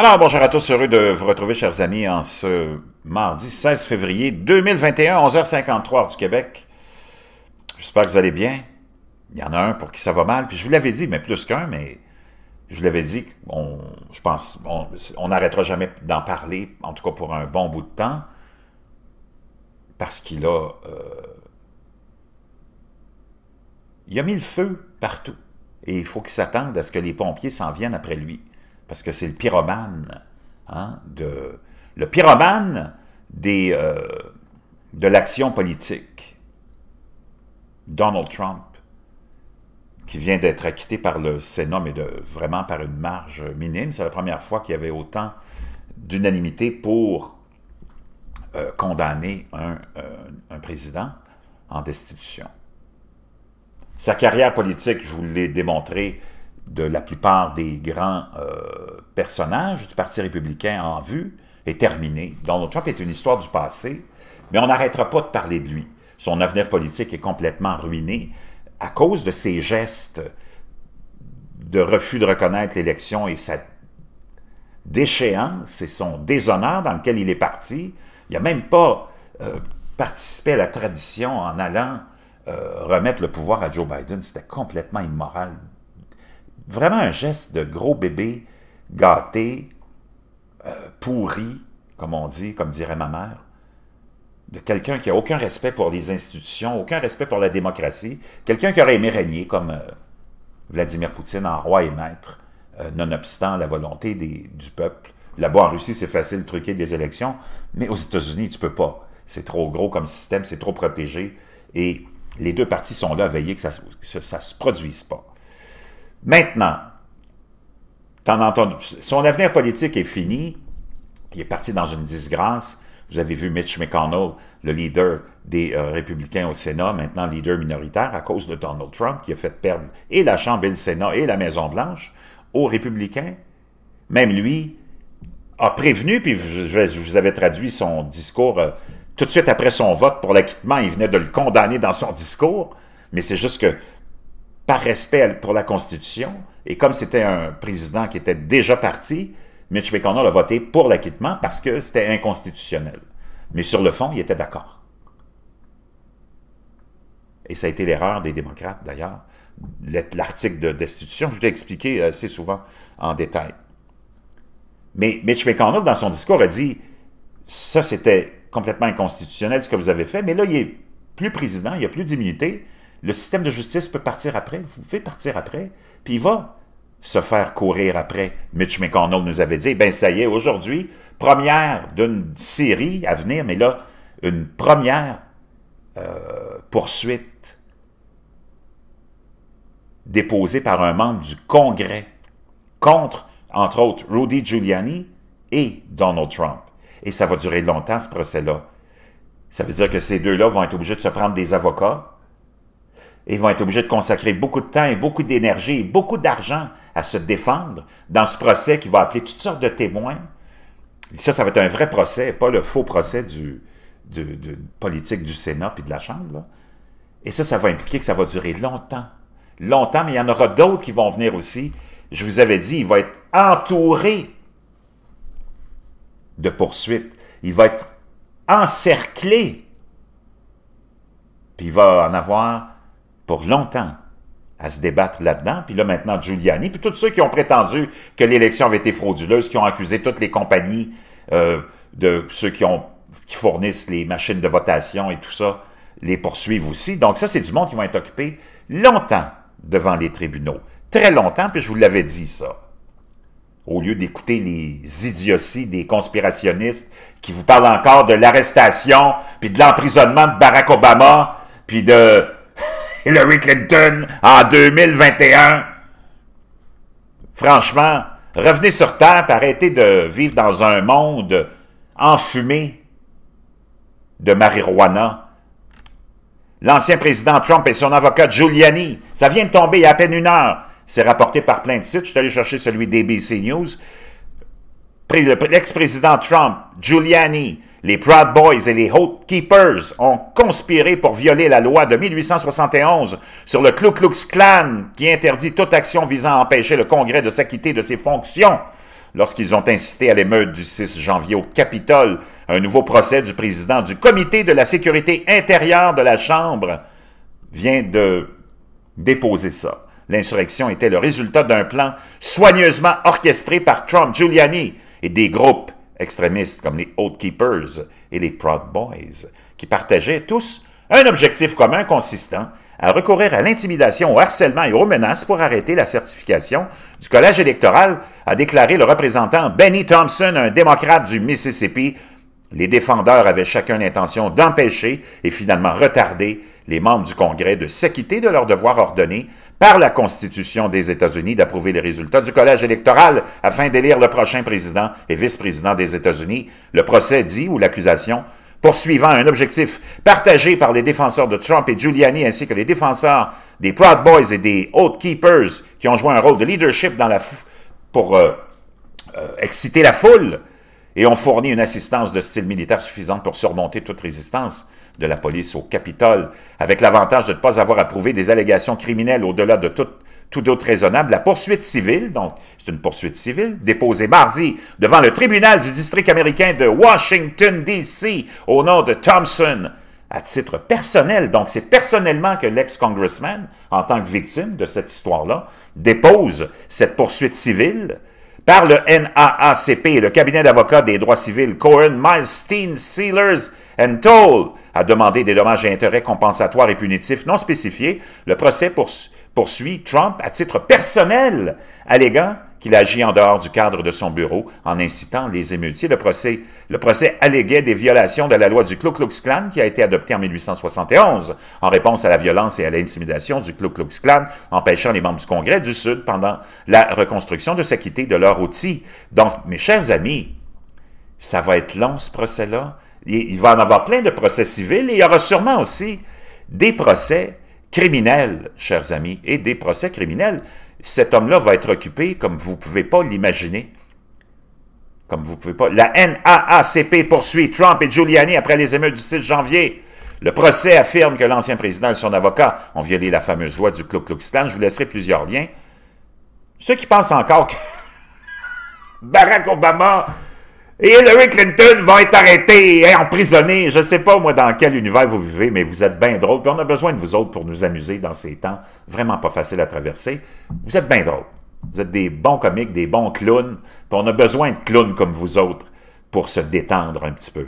Alors, bonjour à tous, heureux de vous retrouver, chers amis, en ce mardi 16 février 2021, 11h53 du Québec. J'espère que vous allez bien. Il y en a un pour qui ça va mal, puis je vous l'avais dit, mais plus qu'un, mais je vous l'avais dit, je pense, on n'arrêtera jamais d'en parler, en tout cas pour un bon bout de temps, parce qu'il a... Euh, il a mis le feu partout, et il faut qu'il s'attende à ce que les pompiers s'en viennent après lui parce que c'est le pyromane, hein, de, le pyromane des, euh, de l'action politique, Donald Trump, qui vient d'être acquitté par le Sénat, mais vraiment par une marge minime. C'est la première fois qu'il y avait autant d'unanimité pour euh, condamner euh, un, président en destitution. Sa carrière politique, je vous l'ai démontré, de la plupart des grands personnage du Parti républicain en vue est terminé. Donald Trump est une histoire du passé, mais on n'arrêtera pas de parler de lui. Son avenir politique est complètement ruiné à cause de ses gestes de refus de reconnaître l'élection et sa déchéance et son déshonneur dans lequel il est parti. Il n'a même pas euh, participé à la tradition en allant euh, remettre le pouvoir à Joe Biden. C'était complètement immoral. Vraiment un geste de gros bébé gâté, euh, pourri, comme on dit, comme dirait ma mère, de quelqu'un qui n'a aucun respect pour les institutions, aucun respect pour la démocratie, quelqu'un qui aurait aimé régner comme euh, Vladimir Poutine en roi et maître, euh, nonobstant la volonté du peuple. Là-bas, en Russie, c'est facile de truquer des élections, mais aux États-Unis, tu peux pas. C'est trop gros comme système, c'est trop protégé, et les deux parties sont là à veiller que ça ne se produise pas. Maintenant, son avenir politique est fini. Il est parti dans une disgrâce. Vous avez vu Mitch McConnell, le leader des euh, républicains au Sénat, maintenant leader minoritaire à cause de Donald Trump, qui a fait perdre et la Chambre et le Sénat et la Maison-Blanche aux républicains. Même lui a prévenu, puis je, vous avais traduit son discours euh, tout de suite après son vote pour l'acquittement, il venait de le condamner dans son discours, mais c'est juste que, par respect pour la Constitution, et comme c'était un président qui était déjà parti, Mitch McConnell a voté pour l'acquittement parce que c'était inconstitutionnel. Mais sur le fond, il était d'accord. Et ça a été l'erreur des démocrates, d'ailleurs. L'article de destitution, je l'ai expliqué assez souvent en détail. Mais Mitch McConnell, dans son discours, a dit « Ça, c'était complètement inconstitutionnel, ce que vous avez fait, mais là, il n'est plus président, il n'y a plus d'immunité. Le système de justice peut partir après, vous pouvez partir après, puis il va se faire courir après. Mitch McConnell nous avait dit, ben ça y est, aujourd'hui, première d'une série à venir, mais là, une première euh, poursuite déposée par un membre du Congrès contre, entre autres, Rudy Giuliani et Donald Trump. Et ça va durer longtemps, ce procès-là. Ça veut dire que ces deux-là vont être obligés de se prendre des avocats ils vont être obligés de consacrer beaucoup de temps et beaucoup d'énergie beaucoup d'argent à se défendre dans ce procès qui va appeler toutes sortes de témoins. Ça, ça va être un vrai procès, pas le faux procès du, politique du Sénat puis de la Chambre. Et ça, ça va impliquer que ça va durer longtemps. Longtemps, mais il y en aura d'autres qui vont venir aussi. Je vous avais dit, il va être entouré de poursuites. Il va être encerclé. Puis il va en avoir pour longtemps à se débattre là-dedans, puis là maintenant Giuliani, puis tous ceux qui ont prétendu que l'élection avait été frauduleuse, qui ont accusé toutes les compagnies euh, de ceux qui, ont, qui fournissent les machines de votation et tout ça, les poursuivent aussi. Donc ça, c'est du monde qui va être occupé longtemps devant les tribunaux. Très longtemps, puis je vous l'avais dit ça. Au lieu d'écouter les idioties des conspirationnistes qui vous parlent encore de l'arrestation, puis de l'emprisonnement de Barack Obama, puis de Hillary Clinton en 2021. Franchement, revenez sur Terre arrêtez de vivre dans un monde enfumé de marijuana. L'ancien président Trump et son avocat Giuliani, ça vient de tomber il y a à peine une heure. C'est rapporté par plein de sites. Je suis allé chercher celui d'ABC News. L'ex-président Trump, Giuliani, les Proud Boys et les Hope Keepers ont conspiré pour violer la loi de 1871 sur le Ku Klux Klan qui interdit toute action visant à empêcher le Congrès de s'acquitter de ses fonctions lorsqu'ils ont incité à l'émeute du 6 janvier au Capitole, un nouveau procès du président du Comité de la sécurité intérieure de la Chambre vient de déposer ça. L'insurrection était le résultat d'un plan soigneusement orchestré par Trump, Giuliani et des groupes extrémistes comme les Old Keepers et les Proud Boys, qui partageaient tous un objectif commun consistant à recourir à l'intimidation, au harcèlement et aux menaces pour arrêter la certification du collège électoral, a déclaré le représentant Benny Thompson, un démocrate du Mississippi. Les défendeurs avaient chacun l'intention d'empêcher et finalement retarder les membres du Congrès de s'acquitter de leur devoir ordonné par la Constitution des États-Unis d'approuver les résultats du collège électoral afin d'élire le prochain président et vice-président des États-Unis, le procès dit ou l'accusation poursuivant un objectif partagé par les défenseurs de Trump et Giuliani ainsi que les défenseurs des Proud Boys et des Oath Keepers qui ont joué un rôle de leadership pour euh, euh, exciter la foule et ont fourni une assistance de style militaire suffisante pour surmonter toute résistance de la police au Capitole, avec l'avantage de ne pas avoir approuvé des allégations criminelles au-delà de toute tout doute raisonnable, la poursuite civile, donc c'est une poursuite civile, déposée mardi devant le tribunal du district américain de Washington, D.C., au nom de Thompson, à titre personnel. Donc c'est personnellement que l'ex-congressman, en tant que victime de cette histoire-là, dépose cette poursuite civile par le NAACP et le cabinet d'avocats des droits civils Cohen, Milestein, Sealers and Toll a demandé des dommages et intérêts compensatoires et punitifs non spécifiés. Le procès poursuit Trump à titre personnel, allégant qu'il agit en dehors du cadre de son bureau en incitant les émeutiers. Le procès, le procès alléguait des violations de la loi du Ku Klux Klan qui a été adoptée en 1871 en réponse à la violence et à l'intimidation du Ku Klux Klan empêchant les membres du Congrès du Sud pendant la reconstruction de s'acquitter de leur outil. Donc, mes chers amis, ça va être long ce procès-là. Il va en avoir plein de procès civils et il y aura sûrement aussi des procès criminels, chers amis, et des procès criminels cet homme-là va être occupé comme vous ne pouvez pas l'imaginer. Comme vous pouvez pas. La NAACP poursuit Trump et Giuliani après les émeutes du 6 janvier. Le procès affirme que l'ancien président et son avocat ont violé la fameuse loi du club Klux Je vous laisserai plusieurs liens. Ceux qui pensent encore que Barack Obama et Hillary Clinton va être arrêtée et emprisonnée. Je ne sais pas, moi, dans quel univers vous vivez, mais vous êtes bien drôle. Puis on a besoin de vous autres pour nous amuser dans ces temps vraiment pas faciles à traverser. Vous êtes bien drôles. Vous êtes des bons comiques, des bons clowns. Puis on a besoin de clowns comme vous autres pour se détendre un petit peu.